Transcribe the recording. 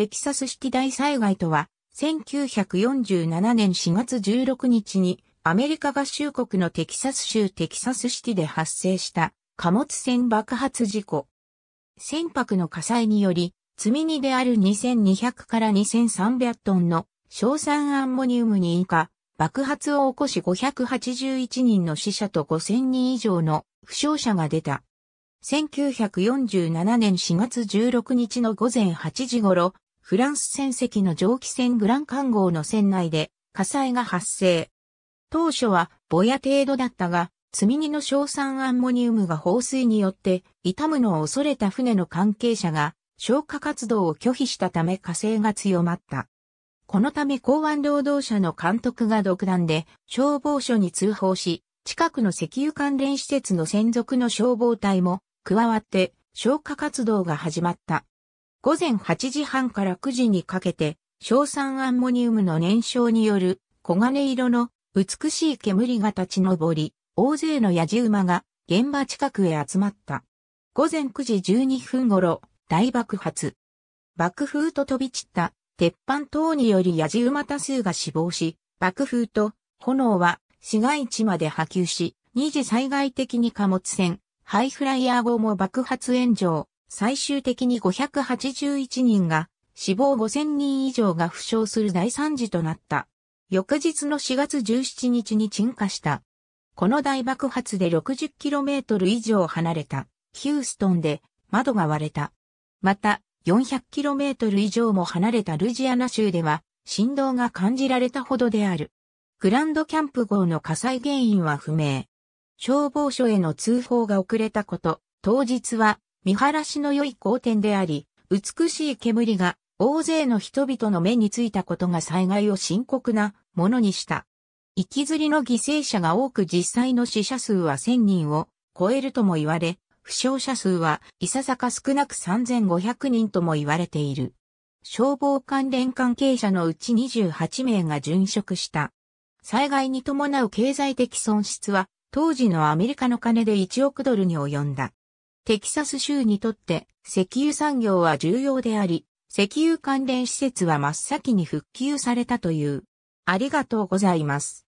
テキサス式大災害とは、1947年4月16日にアメリカ合衆国のテキサス州テキサス式で発生した貨物船爆発事故。船舶の火災により、積み荷である2200から2300トンの硝酸アンモニウムに以下、爆発を起こし581人の死者と5000人以上の負傷者が出た。1947年4月16日の午前8時頃、フランス船籍の蒸気船グランカン号の船内で火災が発生。当初はぼや程度だったが、積み荷の硝酸アンモニウムが放水によって痛むのを恐れた船の関係者が消火活動を拒否したため火星が強まった。このため港湾労働者の監督が独断で消防署に通報し、近くの石油関連施設の専属の消防隊も加わって消火活動が始まった。午前8時半から9時にかけて、硝酸アンモニウムの燃焼による黄金色の美しい煙が立ち上り、大勢の野じ馬が現場近くへ集まった。午前9時12分頃、大爆発。爆風と飛び散った鉄板等により野じ馬多数が死亡し、爆風と炎は市街地まで波及し、二次災害的に貨物船、ハイフライヤー号も爆発炎上、最終的に581人が、死亡5000人以上が負傷する大惨事となった。翌日の4月17日に沈下した。この大爆発で 60km 以上離れたヒューストンで窓が割れた。また 400km 以上も離れたルジアナ州では振動が感じられたほどである。グランドキャンプ号の火災原因は不明。消防署への通報が遅れたこと、当日は見晴らしの良い好天であり、美しい煙が大勢の人々の目についたことが災害を深刻なものにした。行きずりの犠牲者が多く実際の死者数は1000人を超えるとも言われ、負傷者数はいささか少なく3500人とも言われている。消防関連関係者のうち28名が殉職した。災害に伴う経済的損失は当時のアメリカの金で1億ドルに及んだ。テキサス州にとって石油産業は重要であり、石油関連施設は真っ先に復旧されたという。ありがとうございます。